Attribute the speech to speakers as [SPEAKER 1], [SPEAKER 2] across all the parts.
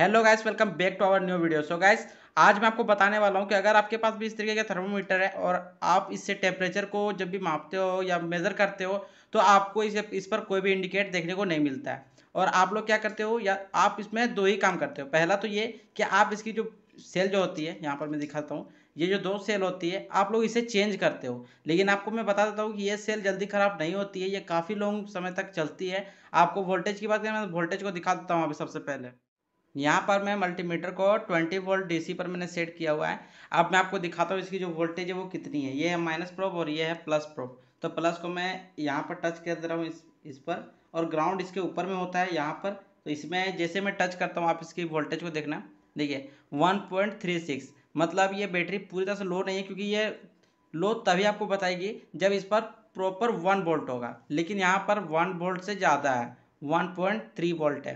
[SPEAKER 1] hello guys welcome back to our new video so guys आज मैं आपको बताने वाला हूं कि अगर आपके पास भी इस तरीके का थर्मोमीटर है और आप इससे टेम्परेचर को जब भी मापते हो या मेज़र करते हो तो आपको इसे इस पर कोई भी इंडिकेट देखने को नहीं मिलता है और आप लोग क्या करते हो या आप इसमें दो ही काम करते हो पहला तो ये कि आप इसकी जो सेल जो होती है यहाँ पर मैं दिखाता हूँ ये जो दो सेल होती है आप लोग इसे चेंज करते हो लेकिन आपको मैं बता देता हूँ कि ये सेल जल्दी ख़राब नहीं होती है ये काफ़ी लॉन्ग समय तक चलती है आपको वोल्टेज की बात करें मैं वोल्टेज को दिखा देता हूँ अभी सबसे पहले यहाँ पर मैं मल्टीमीटर को 20 वोल्ट डीसी पर मैंने सेट किया हुआ है अब मैं आपको दिखाता हूँ इसकी जो वोल्टेज है वो कितनी है ये है माइनस प्रोब और ये है प्लस प्रोब तो प्लस को मैं यहाँ पर टच कर दे रहा हूँ इस इस पर और ग्राउंड इसके ऊपर में होता है यहाँ पर तो इसमें जैसे मैं टच करता हूँ आप इसकी वोल्टेज को देखना देखिए वन मतलब ये बैटरी पूरी तरह से लो नहीं है क्योंकि ये लो तभी आपको बताएगी जब इस पर प्रॉपर वन वोल्ट होगा लेकिन यहाँ पर वन वोल्ट से ज़्यादा है वन पॉइंट थ्री वोल्ट है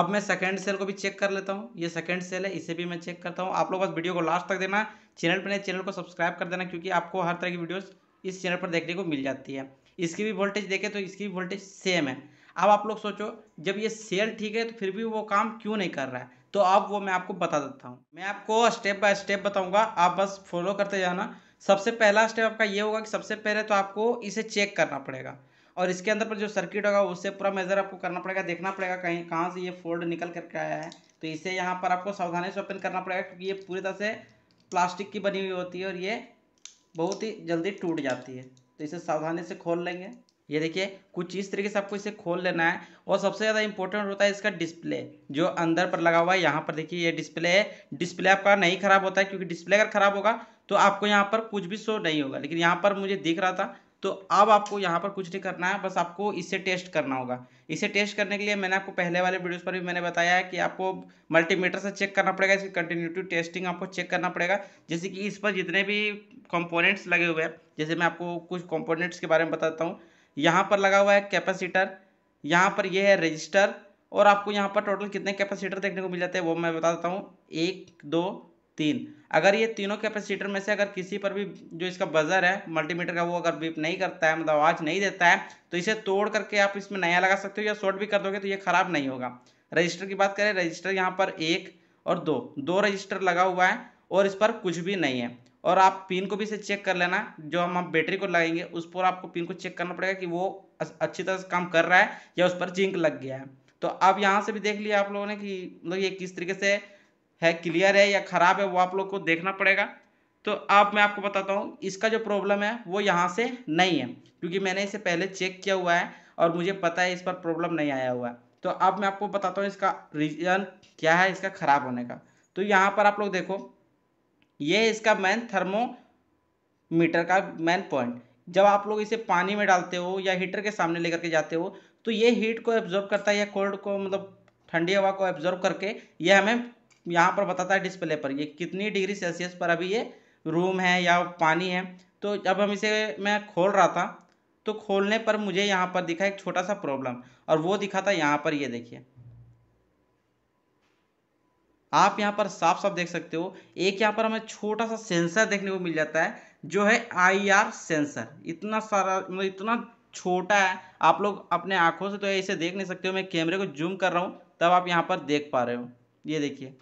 [SPEAKER 1] अब मैं सेकंड सेल को भी चेक कर लेता हूँ ये सेकंड सेल है इसे भी मैं चेक करता हूँ आप लोग बस वीडियो को लास्ट तक देना चैनल पर चैनल को सब्सक्राइब कर देना क्योंकि आपको हर तरह की वीडियोस इस चैनल पर देखने को मिल जाती है इसकी भी वोल्टेज देखें तो इसकी भी वोल्टेज सेम है अब आप लोग सोचो जब ये सेल ठीक है तो फिर भी वो काम क्यों नहीं कर रहा है तो अब वो मैं आपको बता देता हूँ मैं आपको स्टेप बाय स्टेप बताऊँगा आप बस फॉलो करते जाना सबसे पहला स्टेप आपका ये होगा कि सबसे पहले तो आपको इसे चेक करना पड़ेगा और इसके अंदर पर जो सर्किट होगा उससे पूरा मेजर आपको करना पड़ेगा देखना पड़ेगा कहीं कहाँ से ये फोल्ड निकल करके आया है तो इसे यहाँ पर आपको सावधानी से ओपन करना पड़ेगा क्योंकि ये पूरी तरह से प्लास्टिक की बनी हुई होती है और ये बहुत ही जल्दी टूट जाती है तो इसे सावधानी से खोल लेंगे ये देखिए कुछ इस तरीके से आपको इसे खोल लेना है और सबसे ज़्यादा इंपॉर्टेंट होता है इसका डिस्प्ले जो अंदर पर लगा हुआ है यहाँ पर देखिए ये डिस्प्ले है डिस्प्ले आपका नहीं खराब होता है क्योंकि डिस्प्ले अगर खराब होगा तो आपको यहाँ पर कुछ भी शो नहीं होगा लेकिन यहाँ पर मुझे दिख रहा था तो अब आपको यहाँ पर कुछ नहीं करना है बस आपको इसे टेस्ट करना होगा इसे टेस्ट करने के लिए मैंने आपको पहले वाले वीडियोस पर भी मैंने बताया है कि आपको मल्टीमीटर से चेक करना पड़ेगा इसकी कंटिन्यूटी टेस्टिंग आपको चेक करना पड़ेगा जैसे कि इस पर जितने भी कंपोनेंट्स लगे हुए हैं जैसे मैं आपको कुछ कंपोनेंट्स के बारे में बताता हूँ यहाँ पर लगा हुआ है कैपेसिटर यहाँ पर यह है रजिस्टर और आपको यहाँ पर टोटल कितने कैपेसिटर देखने को मिल जाते हैं वो मैं बता देता हूँ एक दो तीन अगर ये तीनों कैपेसिटर में से अगर किसी पर भी जो इसका बजर है मल्टीमीटर का वो अगर बीप नहीं करता है मतलब आवाज़ नहीं देता है तो इसे तोड़ करके आप इसमें नया लगा सकते हो या शॉर्ट भी कर दोगे तो ये ख़राब नहीं होगा रजिस्टर की बात करें रजिस्टर यहाँ पर एक और दो दो रजिस्टर लगा हुआ है और इस पर कुछ भी नहीं है और आप पिन को भी इसे चेक कर लेना जो हम आप बैटरी को लगाएंगे उस पर आपको पिन को चेक करना पड़ेगा कि वो अच्छी तरह से काम कर रहा है या उस पर जिंक लग गया है तो आप यहाँ से भी देख लिया आप लोगों ने कि मतलब ये किस तरीके से है क्लियर है या ख़राब है वो आप लोग को देखना पड़ेगा तो अब मैं आपको बताता हूँ इसका जो प्रॉब्लम है वो यहाँ से नहीं है क्योंकि मैंने इसे पहले चेक किया हुआ है और मुझे पता है इस पर प्रॉब्लम नहीं आया हुआ है तो अब मैं आपको बताता हूँ इसका रीज़न क्या है इसका ख़राब होने का तो यहाँ पर आप लोग देखो ये इसका मैन थर्मो मीटर का मैन पॉइंट जब आप लोग इसे पानी में डालते हो या हीटर के सामने लेकर के जाते हो तो ये हीट को एब्जॉर्ब करता है या कोल्ड को मतलब ठंडी हवा को एब्जॉर्ब करके ये हमें यहाँ पर बताता है डिस्प्ले पर ये कितनी डिग्री सेल्सियस पर अभी ये रूम है या पानी है तो जब हम इसे मैं खोल रहा था तो खोलने पर मुझे यहाँ पर दिखा एक छोटा सा प्रॉब्लम और वो दिखा था यहाँ पर ये देखिए आप यहाँ पर साफ साफ देख सकते हो एक यहाँ पर हमें छोटा सा सेंसर देखने को मिल जाता है जो है आईआर सेंसर इतना सारा मतलब इतना छोटा है आप लोग अपने आंखों से तो इसे देख नहीं सकते हो मैं कैमरे को जूम कर रहा हूँ तब आप यहाँ पर देख पा रहे हो ये देखिए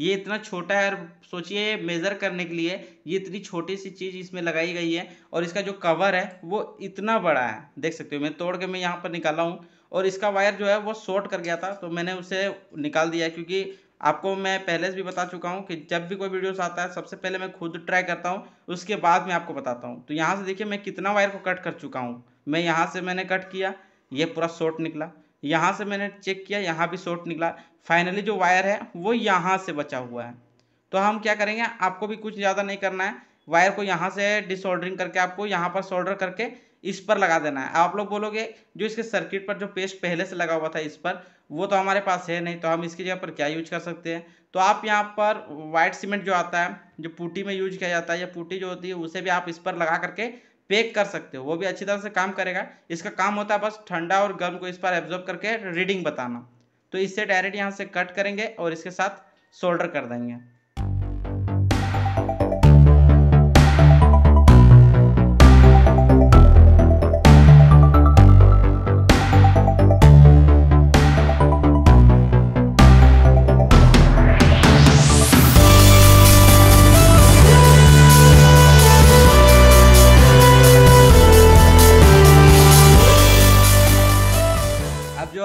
[SPEAKER 1] ये इतना छोटा है और सोचिए मेज़र करने के लिए ये इतनी छोटी सी चीज़ इसमें लगाई गई है और इसका जो कवर है वो इतना बड़ा है देख सकते हो मैं तोड़ के मैं यहाँ पर निकाला हूँ और इसका वायर जो है वो शॉर्ट कर गया था तो मैंने उसे निकाल दिया क्योंकि आपको मैं पहले से भी बता चुका हूँ कि जब भी कोई वीडियोस आता है सबसे पहले मैं खुद ट्राई करता हूँ उसके बाद मैं आपको बताता हूँ तो यहाँ से देखिए मैं कितना वायर को कट कर चुका हूँ मैं यहाँ से मैंने कट किया ये पूरा शॉर्ट निकला यहाँ से मैंने चेक किया यहाँ भी शॉर्ट निकला फाइनली जो वायर है वो यहाँ से बचा हुआ है तो हम क्या करेंगे आपको भी कुछ ज़्यादा नहीं करना है वायर को यहाँ से डिसोल्डरिंग करके आपको यहाँ पर सोल्डर करके इस पर लगा देना है आप लोग बोलोगे जो इसके सर्किट पर जो पेस्ट पहले से लगा हुआ था इस पर वो तो हमारे पास है नहीं तो हम इसकी जगह पर क्या यूज कर सकते हैं तो आप यहाँ पर वाइट सीमेंट जो आता है जो पुटी में यूज किया जाता है या पुटी जो होती है उसे भी आप इस पर लगा करके पैक कर सकते हो वो भी अच्छी तरह से काम करेगा इसका काम होता है बस ठंडा और गर्म को इस पर एब्जॉर्ब करके रीडिंग बताना तो इससे डायरेक्ट यहाँ से कट करेंगे और इसके साथ सोल्डर कर देंगे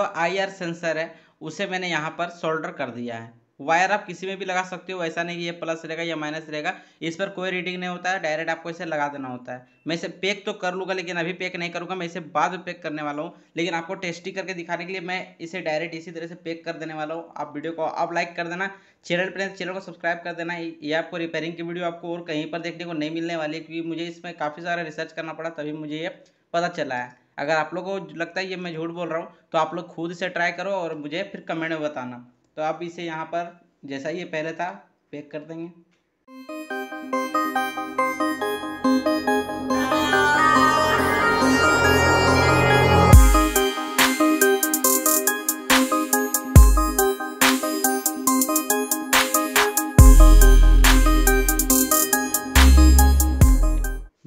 [SPEAKER 1] आईआर सेंसर है उसे मैंने यहाँ पर सोल्डर कर दिया है वायर आप किसी में भी लगा सकते हो ऐसा नहीं कि ये प्लस रहेगा या माइनस रहेगा इस पर कोई रीडिंग नहीं होता है डायरेक्ट आपको इसे लगा देना होता है मैं इसे पैक तो कर लूँगा लेकिन अभी पैक नहीं करूँगा मैं इसे बाद में पैक करने वाला हूँ लेकिन आपको टेस्टी करके दिखाने के लिए मैं इसे डायरेक्ट इसी तरह से पैक कर देने वाला हूँ आप वीडियो को आप लाइक कर देना चैनल पर चैनल को सब्सक्राइब कर देना ये आपको रिपेयरिंग की वीडियो आपको और कहीं पर देखने को नहीं मिलने वाली क्योंकि मुझे इसमें काफ़ी सारा रिसर्च करना पड़ा तभी मुझे ये पता चला है अगर आप लोग को लगता है ये मैं झूठ बोल रहा हूँ तो आप लोग खुद से ट्राई करो और मुझे फिर कमेंट में बताना तो आप इसे यहाँ पर जैसा ये पहले था पैक कर देंगे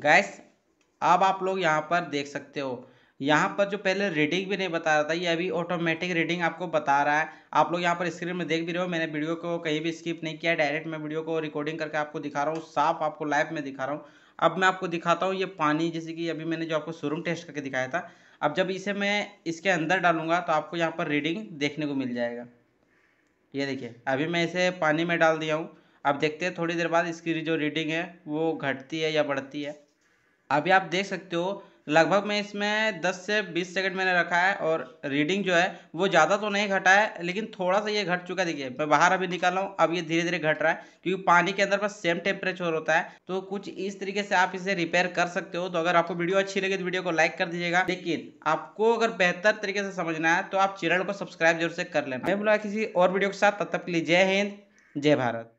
[SPEAKER 1] गैस अब आप लोग यहाँ पर देख सकते हो यहाँ पर जो पहले रीडिंग भी नहीं बता रहा था ये अभी ऑटोमेटिक रीडिंग आपको बता रहा है आप लोग यहाँ पर स्क्रीन में देख भी रहे हो मैंने वीडियो को कहीं भी स्किप नहीं किया डायरेक्ट मैं वीडियो को रिकॉर्डिंग करके आपको दिखा रहा हूँ साफ आपको लाइव में दिखा रहा हूँ अब मैं आपको दिखाता हूँ ये पानी जैसे कि अभी मैंने जो आपको शोरूम टेस्ट करके दिखाया था अब जब इसे मैं इसके अंदर डालूंगा तो आपको यहाँ पर रीडिंग देखने को मिल जाएगा ये देखिए अभी मैं इसे पानी में डाल दिया हूँ अब देखते हैं थोड़ी देर बाद इसकी जो रीडिंग है वो घटती है या बढ़ती है अभी आप देख सकते हो लगभग मैं इसमें 10 से 20 सेकंड मैंने रखा है और रीडिंग जो है वो ज़्यादा तो नहीं घटा है लेकिन थोड़ा सा ये घट चुका है देखिए मैं बाहर अभी निकाल रहा हूँ अब ये धीरे धीरे घट रहा है क्योंकि पानी के अंदर पर सेम टेम्परेचर होता है तो कुछ इस तरीके से आप इसे रिपेयर कर सकते हो तो अगर आपको वीडियो अच्छी लगे तो वीडियो को लाइक कर दीजिएगा लेकिन आपको अगर बेहतर तरीके से समझना है तो आप चैनल को सब्सक्राइब जरूर से कर लेना मैं बोला किसी और वीडियो के साथ तब तक के लिए जय हिंद जय भारत